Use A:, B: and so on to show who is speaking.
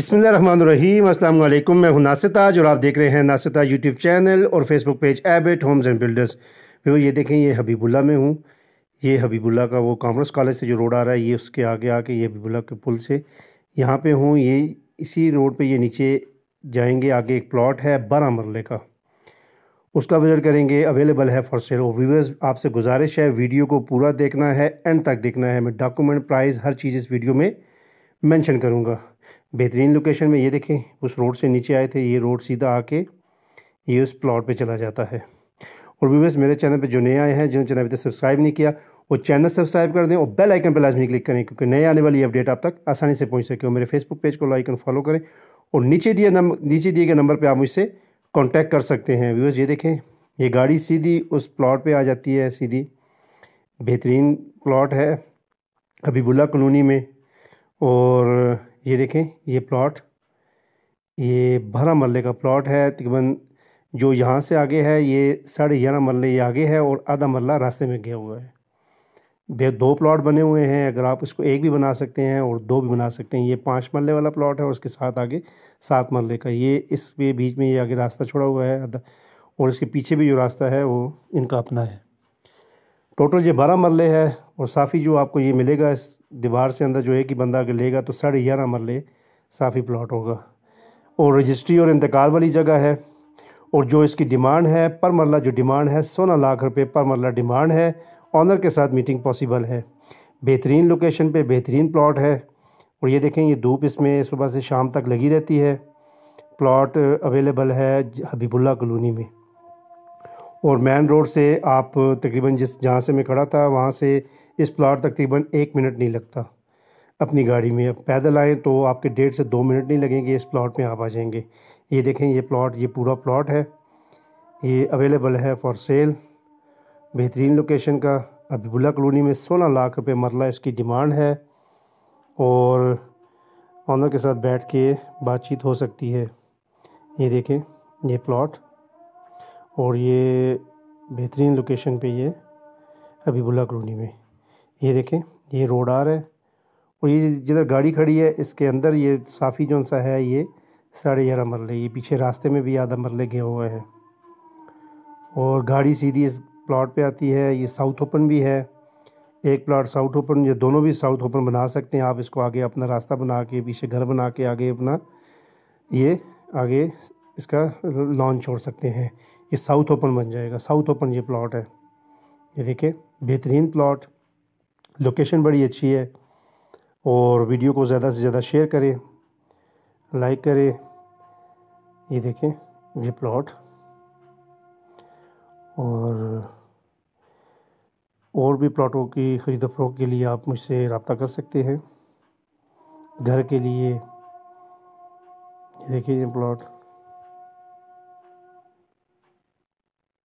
A: अस्सलाम वालेकुम मैं हूं नासिता जो आप देख रहे हैं नासिता यूट्यूब चैनल और Facebook page Abit homes and builders वो ये देखें ये हबीबुल्ला में हूँ ये हबीबुल्ला का वो कॉमर्स कॉलेज से जो रोड आ रहा है ये उसके आगे आके ये हबीबुल्ला के पुल से यहाँ पर हूँ ये इसी रोड पर ये नीचे जाएंगे आगे एक प्लॉट है बारह मरले का उसका विजिट करेंगे अवेलेबल है फॉर सेल व्यूवर्स आपसे गुजारिश है वीडियो को पूरा देखना है एंड तक देखना है मैं डॉक्यूमेंट प्राइस हर चीज़ इस वीडियो में मेंशन करूँगा बेहतरीन लोकेशन में ये देखें उस रोड से नीचे आए थे ये रोड सीधा आके ये उस प्लॉट पे चला जाता है और व्यूवर्स मेरे चैनल पे जो नए आए हैं जिन्होंने चैनल अभी तक सब्सक्राइब नहीं किया वो चैनल सब्सक्राइब कर दें और बेल आइकन पर लाजमी क्लिक करें क्योंकि नए आने वाली अपडेट आप तक आसानी से पहुँच सके और मेरे फेसबुक पेज को लाइक एंड फॉलो करें और नीचे दिए नंबर नीचे दिए गए नंबर पर आप मुझसे कॉन्टैक्ट कर सकते हैं व्यूवर्स ये देखें ये गाड़ी सीधी उस प्लाट पर आ जाती है सीधी बेहतरीन प्लॉट है हबीबुल्ला कॉलोनी में और ये देखें ये प्लॉट ये बारह मरले का प्लॉट है तकरीबन जो यहाँ से आगे है ये साढ़े ग्यारह मरले ये आगे है और आधा मरला रास्ते में गया हुआ है भैया दो प्लॉट बने हुए हैं अगर आप इसको एक भी बना सकते हैं और दो भी बना सकते हैं ये पाँच मरले वाला प्लॉट है और उसके साथ आगे सात मरले का ये इस बीच में ये आगे रास्ता छोड़ा हुआ है और इसके पीछे भी जो रास्ता है वो इनका अपना है टोटल ये बारह मरले है और साफ़ी जो आपको ये मिलेगा इस दीवार से अंदर जो है कि बंदा अगर लेगा तो साढ़े ग्यारह मरले साफ़ी प्लाट होगा और रजिस्ट्री और इंतकाल वाली जगह है और जो इसकी डिमांड है पर मरला जो डिमांड है सोलह लाख रुपये पर मरला डिमांड है ऑनर के साथ मीटिंग पॉसिबल है बेहतरीन लोकेशन पे बेहतरीन प्लॉट है और ये देखें ये धूप इसमें सुबह से शाम तक लगी रहती है प्लॉट अवेलेबल है हबीबुल्ला कॉलोनी में और मेन रोड से आप तकरीबन जिस जहाँ से मैं खड़ा था वहाँ से इस प्लाट तकरीबन एक मिनट नहीं लगता अपनी गाड़ी में पैदल आएँ तो आपके डेढ़ से दो मिनट नहीं लगेंगे इस प्लाट में आप आ जाएंगे ये देखें ये प्लाट ये पूरा प्लाट है ये अवेलेबल है फॉर सेल बेहतरीन लोकेशन का अभी बुला कॉलोनी में सोलह लाख रुपये मरला इसकी डिमांड है और ऑनर के साथ बैठ के बातचीत हो सकती है ये देखें ये प्लाट और ये बेहतरीन लोकेशन पे ये हबीबुल्ला कॉलोनी में ये देखें ये रोड आ रहा है और ये जिधर गाड़ी खड़ी है इसके अंदर ये साफ़ी जौन सा है ये साढ़े ग्यारह मरले ये पीछे रास्ते में भी आधा मरले गए हुए हैं और गाड़ी सीधी इस प्लाट पे आती है ये साउथ ओपन भी है एक प्लाट साउथ ओपन ये दोनों भी साउथ ओपन बना सकते हैं आप इसको आगे अपना रास्ता बना के पीछे घर बना के आगे अपना ये आगे इसका लॉन्च छोड़ सकते हैं ये साउथ ओपन बन जाएगा साउथ ओपन ये प्लॉट है ये देखिए बेहतरीन प्लॉट लोकेशन बड़ी अच्छी है और वीडियो को ज़्यादा से ज़्यादा शेयर करें लाइक करें ये देखें ये प्लॉट और और भी प्लॉटों की ख़रीद फरोख के लिए आप मुझसे रबता कर सकते हैं घर के लिए ये देखिए ये प्लॉट